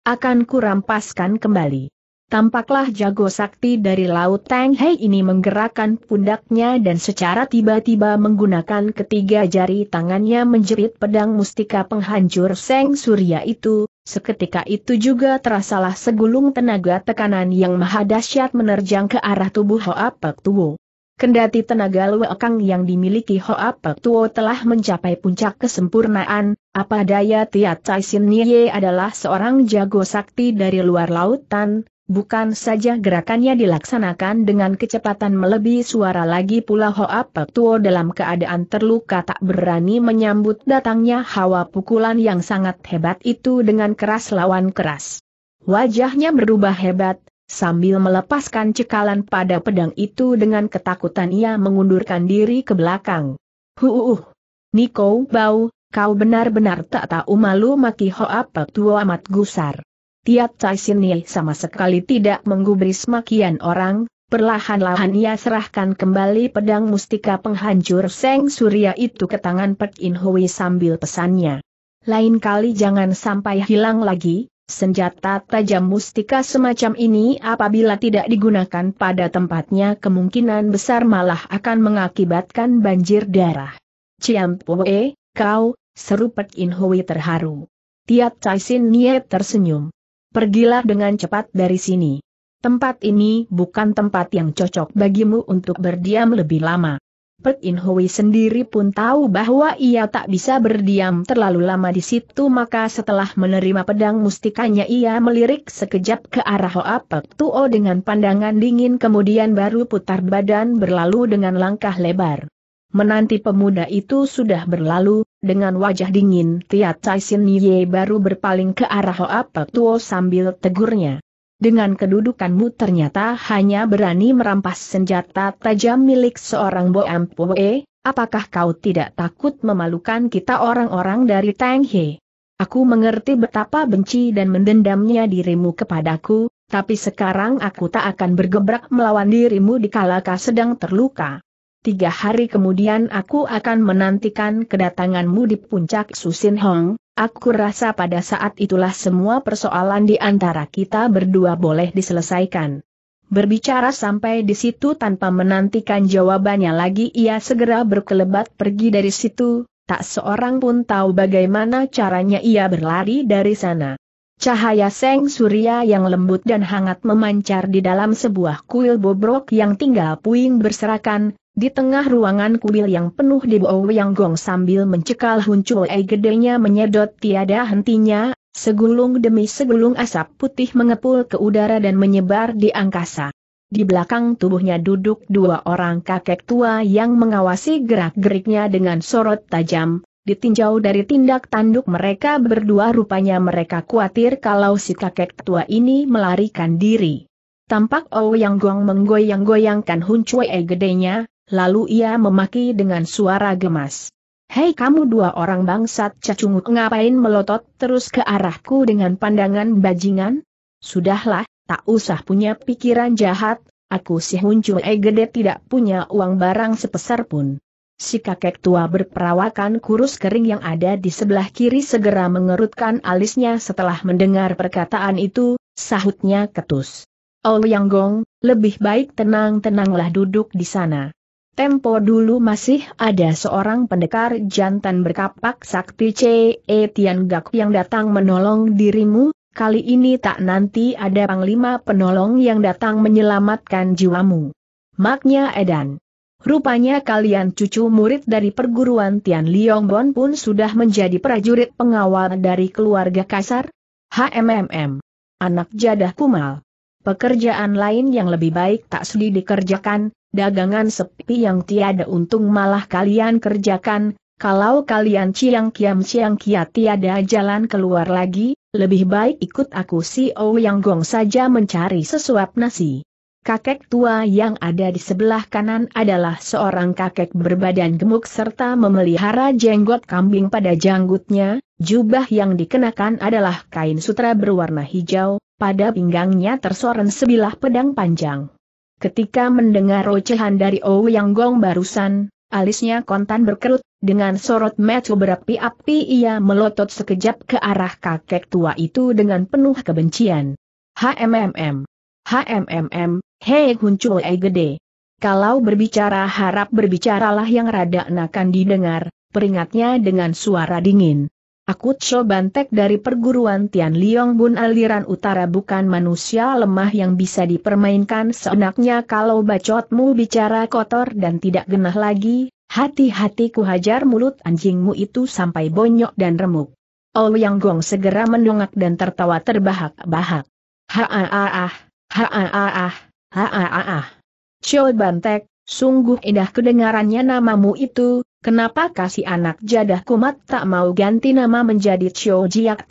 Akan kurampaskan kembali. Tampaklah jago sakti dari Laut Tang Hei ini menggerakkan pundaknya dan secara tiba-tiba menggunakan ketiga jari tangannya menjerit pedang mustika penghancur Seng Surya itu, Seketika itu juga terasalah segulung tenaga tekanan yang maha dahsyat menerjang ke arah tubuh Hoa Pek Tuo. Kendati tenaga luekang yang dimiliki Hoa Pek Tuo telah mencapai puncak kesempurnaan, apa daya Tia Tsai Sin Nye adalah seorang jago sakti dari luar lautan, Bukan saja gerakannya dilaksanakan dengan kecepatan melebihi suara lagi pula Hoa Petuo dalam keadaan terluka tak berani menyambut datangnya hawa pukulan yang sangat hebat itu dengan keras lawan keras. Wajahnya berubah hebat, sambil melepaskan cekalan pada pedang itu dengan ketakutan ia mengundurkan diri ke belakang. Huuuh! Niko Bau, kau benar-benar tak tahu malu maki Hoa Petuo amat gusar. Tiat Chai Sini sama sekali tidak menggubris makian orang, perlahan-lahan ia serahkan kembali pedang mustika penghancur Seng Surya itu ke tangan Pek In Hui sambil pesannya. Lain kali jangan sampai hilang lagi, senjata tajam mustika semacam ini apabila tidak digunakan pada tempatnya kemungkinan besar malah akan mengakibatkan banjir darah. Ciam Pue, kau, seru Pek In Hui terharu. Tiat Chai Sin Nye tersenyum. Pergilah dengan cepat dari sini. Tempat ini bukan tempat yang cocok bagimu untuk berdiam lebih lama. Pek In Hui sendiri pun tahu bahwa ia tak bisa berdiam terlalu lama di situ maka setelah menerima pedang mustikanya ia melirik sekejap ke arah Hoa Pek Tuo dengan pandangan dingin kemudian baru putar badan berlalu dengan langkah lebar. Menanti pemuda itu sudah berlalu, dengan wajah dingin, Tia Tai Sin Ye baru berpaling ke arah Hoa Pek Tuo sambil tegurnya. Dengan kedudukanmu ternyata hanya berani merampas senjata tajam milik seorang Bo Ampoe, apakah kau tidak takut memalukan kita orang-orang dari Tang He? Aku mengerti betapa benci dan mendendamnya dirimu kepadaku, tapi sekarang aku tak akan bergebrak melawan dirimu dikala kau sedang terluka tiga hari kemudian aku akan menantikan kedatanganmu di puncak Susin Hong, aku rasa pada saat itulah semua persoalan di antara kita berdua boleh diselesaikan. Berbicara sampai di situ tanpa menantikan jawabannya lagi ia segera berkelebat pergi dari situ, tak seorang pun tahu bagaimana caranya ia berlari dari sana. Cahaya seng surya yang lembut dan hangat memancar di dalam sebuah kuil bobrok yang tinggal puing berserakan, di tengah ruangan kuil yang penuh di Bo Yang Gong sambil mencekal Hun Chue eh, gedenya menyedot tiada hentinya, segulung demi segulung asap putih mengepul ke udara dan menyebar di angkasa. Di belakang tubuhnya duduk dua orang kakek tua yang mengawasi gerak-geriknya dengan sorot tajam, ditinjau dari tindak tanduk mereka berdua rupanya mereka khawatir kalau si kakek tua ini melarikan diri. Tampak Ouyang Gong menggoyang-goyangkan Hun Chue eh, gedenya, lalu ia memaki dengan suara gemas. Hei kamu dua orang bangsat cacungut ngapain melotot terus ke arahku dengan pandangan bajingan? Sudahlah, tak usah punya pikiran jahat, aku si Huncu Egede gede tidak punya uang barang sepeser pun. Si kakek tua berperawakan kurus kering yang ada di sebelah kiri segera mengerutkan alisnya setelah mendengar perkataan itu, sahutnya ketus. Oh Yang Gong, lebih baik tenang-tenanglah duduk di sana. Tempo dulu masih ada seorang pendekar jantan berkapak sakti C.E. Tian Gak yang datang menolong dirimu, kali ini tak nanti ada panglima penolong yang datang menyelamatkan jiwamu. Maknya Edan. Rupanya kalian cucu murid dari perguruan Tian Bon pun sudah menjadi prajurit pengawal dari keluarga kasar? HMMM. Anak jadah kumal. Pekerjaan lain yang lebih baik tak sudi dikerjakan, dagangan sepi yang tiada untung malah kalian kerjakan, kalau kalian ciang kiam ciang kia tiada jalan keluar lagi, lebih baik ikut aku si oh Yang Gong saja mencari sesuap nasi. Kakek tua yang ada di sebelah kanan adalah seorang kakek berbadan gemuk serta memelihara jenggot kambing pada janggutnya, jubah yang dikenakan adalah kain sutra berwarna hijau, pada pinggangnya tersoren sebilah pedang panjang. Ketika mendengar ocehan dari Ouyang Gong barusan, alisnya kontan berkerut, dengan sorot mata berapi-api ia melotot sekejap ke arah kakek tua itu dengan penuh kebencian. HMMM. HMMM, hei huncul ei gede. Kalau berbicara harap berbicaralah yang rada nakan didengar, peringatnya dengan suara dingin. Aku Cho Bantek dari perguruan Tian Liong Bun aliran utara bukan manusia lemah yang bisa dipermainkan seenaknya kalau bacotmu bicara kotor dan tidak genah lagi, hati-hati ku hajar mulut anjingmu itu sampai bonyok dan remuk. Ouyang Gong segera mendongak dan tertawa terbahak-bahak. Ha-ah-ah, ha-ah-ah, ha-ah-ah. Cho Bantek, Sungguh indah kedengarannya namamu itu, kenapa kasih anak jadah kumat tak mau ganti nama menjadi Chio Jiak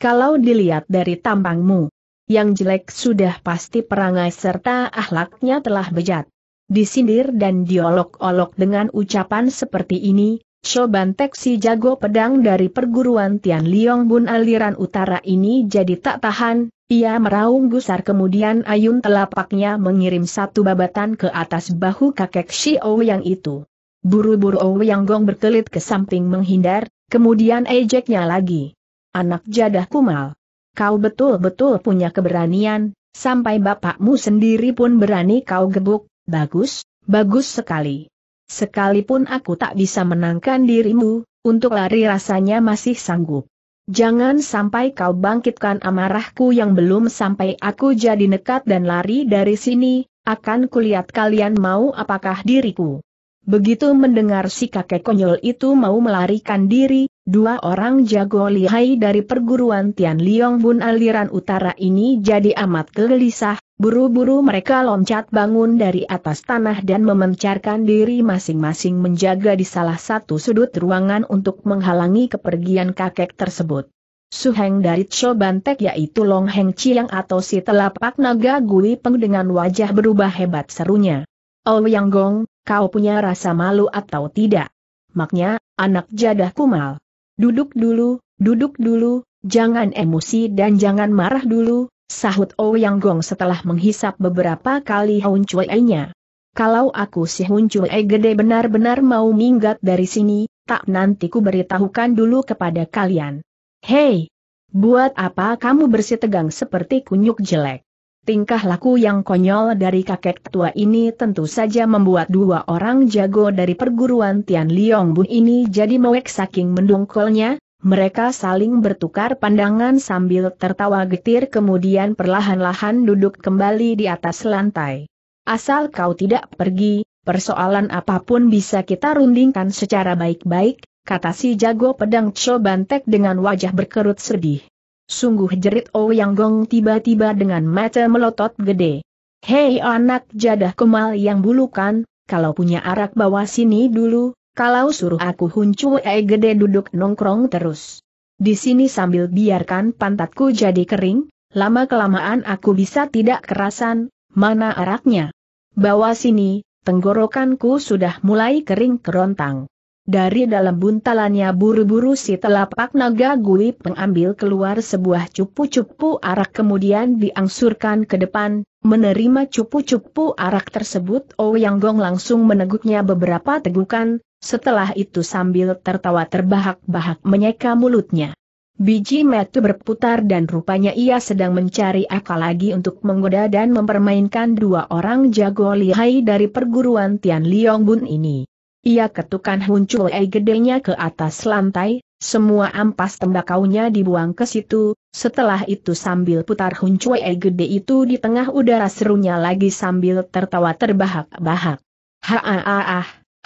Kalau dilihat dari tampangmu, yang jelek sudah pasti perangai serta ahlaknya telah bejat. Disindir dan diolok-olok dengan ucapan seperti ini, Soban si jago pedang dari perguruan Tian Liong Bun aliran utara ini jadi tak tahan, ia meraung gusar kemudian ayun telapaknya mengirim satu babatan ke atas bahu kakek Si yang itu. Buru-buru yang Gong berkelit ke samping menghindar, kemudian ejeknya lagi. Anak jadah kumal. Kau betul-betul punya keberanian, sampai bapakmu sendiri pun berani kau gebuk, bagus, bagus sekali. Sekalipun aku tak bisa menangkan dirimu, untuk lari rasanya masih sanggup. Jangan sampai kau bangkitkan amarahku yang belum sampai aku jadi nekat dan lari dari sini, akan kulihat kalian mau apakah diriku. Begitu mendengar si kakek konyol itu mau melarikan diri, dua orang jago lihai dari perguruan Tian Liong Bun aliran utara ini jadi amat gelisah, Buru-buru mereka loncat bangun dari atas tanah dan memencarkan diri masing-masing menjaga di salah satu sudut ruangan untuk menghalangi kepergian kakek tersebut. Suheng dari Chobantek yaitu Long Heng Chiang atau si telapak naga Gui Peng dengan wajah berubah hebat serunya. Oh Yang Gong, kau punya rasa malu atau tidak? Maknya, anak jadah kumal. Duduk dulu, duduk dulu, jangan emosi dan jangan marah dulu, Sahut Ouyang Gong setelah menghisap beberapa kali Hun Cui-nya. Kalau aku si Hun Cui gede benar-benar mau minggat dari sini, tak nanti ku beritahukan dulu kepada kalian. Hei! Buat apa kamu bersih tegang seperti kunyuk jelek? Tingkah laku yang konyol dari kakek tua ini tentu saja membuat dua orang jago dari perguruan Tian Liong Bu ini jadi mewek saking mendongkolnya, mereka saling bertukar pandangan sambil tertawa getir kemudian perlahan-lahan duduk kembali di atas lantai. Asal kau tidak pergi, persoalan apapun bisa kita rundingkan secara baik-baik, kata si jago pedang Cho Bantek dengan wajah berkerut sedih. Sungguh jerit oh Yang Gong tiba-tiba dengan mata melotot gede. Hei anak jadah kemal yang bulukan, kalau punya arak bawa sini dulu, kalau suruh aku huncu e eh, gede duduk nongkrong terus. Di sini sambil biarkan pantatku jadi kering, lama-kelamaan aku bisa tidak kerasan, mana araknya. Bawa sini, tenggorokanku sudah mulai kering kerontang. Dari dalam buntalannya buru-buru si telapak naga Gui pengambil keluar sebuah cupu-cupu arak kemudian diangsurkan ke depan, menerima cupu-cupu arak tersebut Oh Yang Gong langsung meneguknya beberapa tegukan, setelah itu sambil tertawa terbahak-bahak menyeka mulutnya. Biji metu berputar dan rupanya ia sedang mencari akal lagi untuk menggoda dan mempermainkan dua orang jago lihai dari perguruan Tian Liong Bun ini. Ia ketukan huncul ei gedenya ke atas lantai, semua ampas tembakaunya dibuang ke situ, setelah itu sambil putar huncul ei gede itu di tengah udara serunya lagi sambil tertawa terbahak-bahak. Ha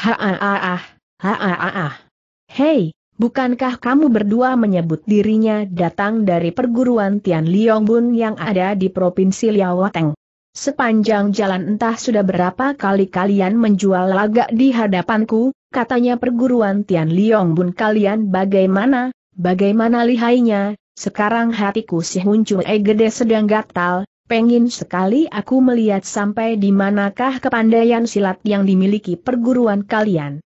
Ha-ah-ah, Hei, bukankah kamu berdua menyebut dirinya datang dari perguruan Tian Liong yang ada di Provinsi Liawateng? Sepanjang jalan entah sudah berapa kali kalian menjual lagak di hadapanku, katanya perguruan Tian Liong kalian bagaimana, bagaimana lihainya, sekarang hatiku si Huncu egede sedang gatal, Pengin sekali aku melihat sampai di manakah kepandaian silat yang dimiliki perguruan kalian.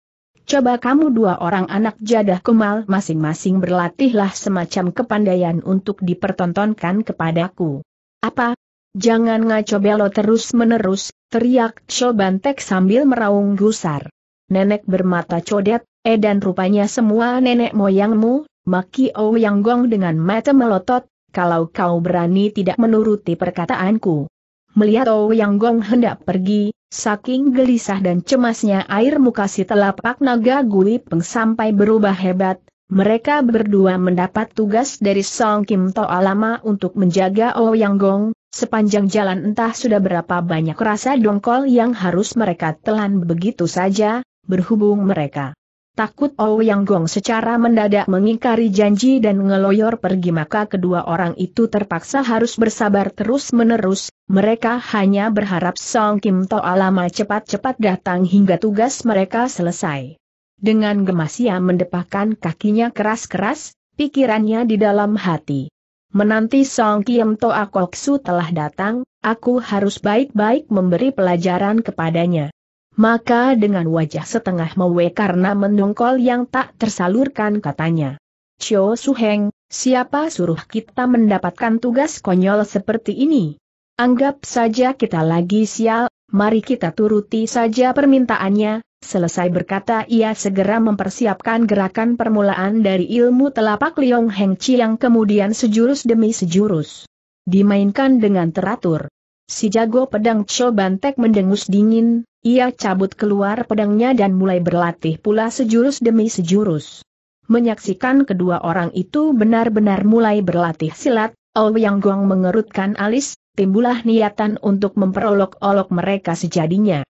Coba kamu dua orang anak jadah kemal masing-masing berlatihlah semacam kepandaian untuk dipertontonkan kepadaku. Apa? Jangan ngaco belo terus-menerus, teriak Cobantek sambil meraung gusar. Nenek bermata codet, Edan eh, rupanya semua nenek moyangmu, Maki Ouyang Yang Gong dengan mata melotot, kalau kau berani tidak menuruti perkataanku. Melihat Yang Gong hendak pergi, saking gelisah dan cemasnya air muka si telapak naga Gui Peng sampai berubah hebat, mereka berdua mendapat tugas dari Song Kim To Alama untuk menjaga Yang Gong, sepanjang jalan entah sudah berapa banyak rasa dongkol yang harus mereka telan begitu saja, berhubung mereka Takut Ouyang Gong secara mendadak mengingkari janji dan ngeloyor pergi maka kedua orang itu terpaksa harus bersabar terus-menerus, mereka hanya berharap Song Kim To alama cepat-cepat datang hingga tugas mereka selesai. Dengan gemas ia mendepakan kakinya keras-keras, pikirannya di dalam hati. Menanti Song Kim To Akoksu telah datang, aku harus baik-baik memberi pelajaran kepadanya maka dengan wajah setengah mewek karena mendongkol yang tak tersalurkan katanya. Cho Suheng, siapa suruh kita mendapatkan tugas konyol seperti ini? Anggap saja kita lagi sial, mari kita turuti saja permintaannya, Selesai berkata ia segera mempersiapkan gerakan permulaan dari ilmu telapak Liong Heng Chi yang kemudian sejurus demi sejurus. Dimainkan dengan teratur. Si jago pedang Cho Bantek mendengus dingin, ia cabut keluar pedangnya dan mulai berlatih pula sejurus demi sejurus. Menyaksikan kedua orang itu benar-benar mulai berlatih silat, oh Yang Guang mengerutkan alis, timbulah niatan untuk memperolok-olok mereka sejadinya.